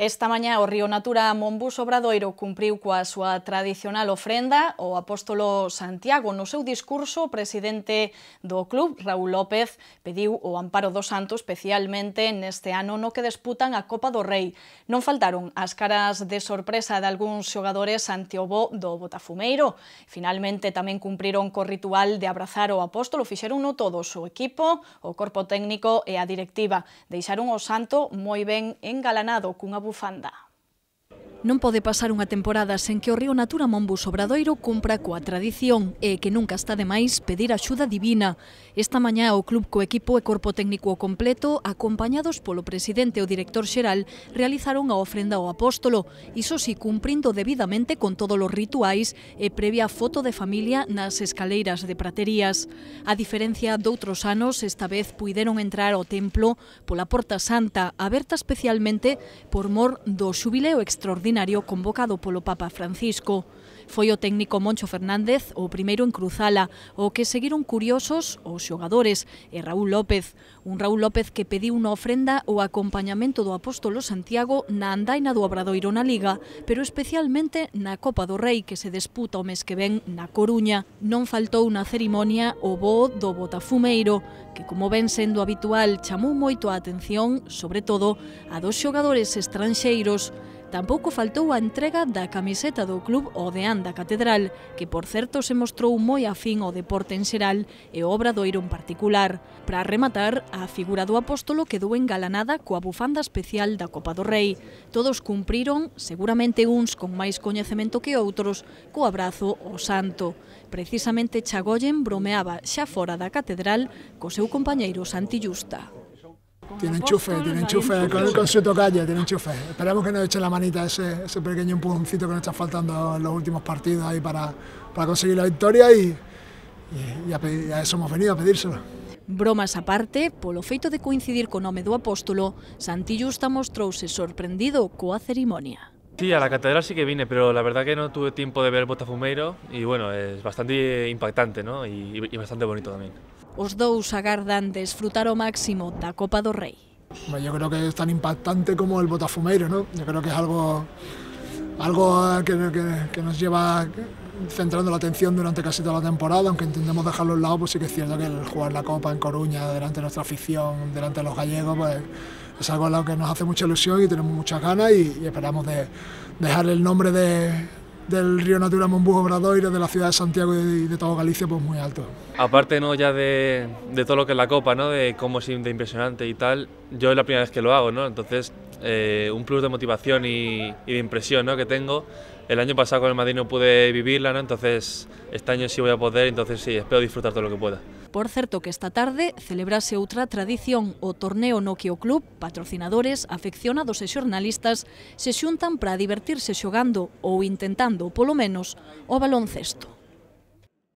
Esta mañá o río Natura Monbus Obradoiro cumpriu coa súa tradicional ofrenda o apóstolo Santiago. No seu discurso, o presidente do club, Raúl López, pediu o amparo do santo especialmente neste ano no que disputan a Copa do Rei. Non faltaron as caras de sorpresa de algúns xogadores ante o bo do Botafumeiro. Finalmente tamén cumpriron co ritual de abrazar o apóstolo. Fixeron no todos o equipo, o corpo técnico e a directiva. Deixaron o santo moi ben engalanado cunha 布法那。Non pode pasar unha temporada sen que o río Natura Mombus Obradoiro cumpra coa tradición e que nunca está de máis pedir axuda divina. Esta mañá o club co equipo e corpo técnico completo, acompañados polo presidente e o director xeral, realizaron a ofrenda ao apóstolo, iso si cumprindo debidamente con todos os rituais e previa foto de familia nas escaleiras de praterías. A diferencia doutros anos, esta vez puideron entrar ao templo pola Porta Santa, aberta especialmente por mor do xubileo extraordinario extraordinario convocado polo Papa Francisco. Foi o técnico Moncho Fernández o primeiro en cruzala, o que seguiron curiosos os xogadores e Raúl López, un Raúl López que pediu unha ofrenda o acompañamento do apóstolo Santiago na andaina do Obradoiro na Liga, pero especialmente na Copa do Rei que se disputa o mes que ven na Coruña. Non faltou na cerimonia o bo do Botafumeiro, que como ven sendo habitual chamou moito a atención, sobre todo, a dos xogadores estranxeiros Tampouco faltou a entrega da camiseta do club Odeán da Catedral, que por certo se mostrou moi afín ao deporte en xeral e obra do en particular. Para rematar, a figura do apóstolo quedou engalanada coa bufanda especial da Copa do Rei. Todos cumpriron, seguramente uns con máis coñecemento que outros, co abrazo o santo. Precisamente Chagoyen bromeaba xa fora da catedral co seu compañeiro Santi Justa. Tienen enchufe, tiene enchufe, con, con, su tocalle, tiene enchufe. Esperemos que nos echen la manita ese, ese pequeño empujoncito que nos está faltando en los últimos partidos ahí para, para conseguir la victoria y, y, y, a, y a eso hemos venido, a pedírselo. Bromas aparte, polo feito de coincidir con nome do apóstolo, Santillo está mostrouse sorprendido coa cerimonia. Sí, a la catedral sí que vine, pero la verdad que no tuve tiempo de ver el Botafumeiro y bueno, es bastante impactante ¿no? y, bastante bonito también. Os dos agardan desfrutar o máximo da Copa do Yo creo que es tan impactante como el Botafumeiro, ¿no? Yo creo que es algo, algo eh, que, que, nos lleva centrando la atención durante casi toda la temporada, aunque intentemos dejarlo a un lado, pues sí que es cierto que el jugar la Copa en Coruña, delante de nuestra afición, delante de los gallegos, pues es algo a lo que nos hace mucha ilusión y tenemos muchas ganas y, esperamos de dejar el nombre del río Natura y y de la ciudad de Santiago y de, de todo Galicia, pues muy alto. Aparte ¿no? ya de, todo lo que es la copa, de cómo es impresionante y tal, yo es la primera vez que lo hago, entonces eh, un plus de motivación y, de impresión ¿no? que tengo. El año pasado con el Madrid no pude vivirla, ¿no? entonces este año sí voy a poder, entonces sí, espero disfrutar todo lo que pueda. Por certo que esta tarde celebrase outra tradición, o torneo no que o club, patrocinadores, afeccionados e xornalistas se xuntan para divertirse xogando ou intentando, polo menos, o baloncesto.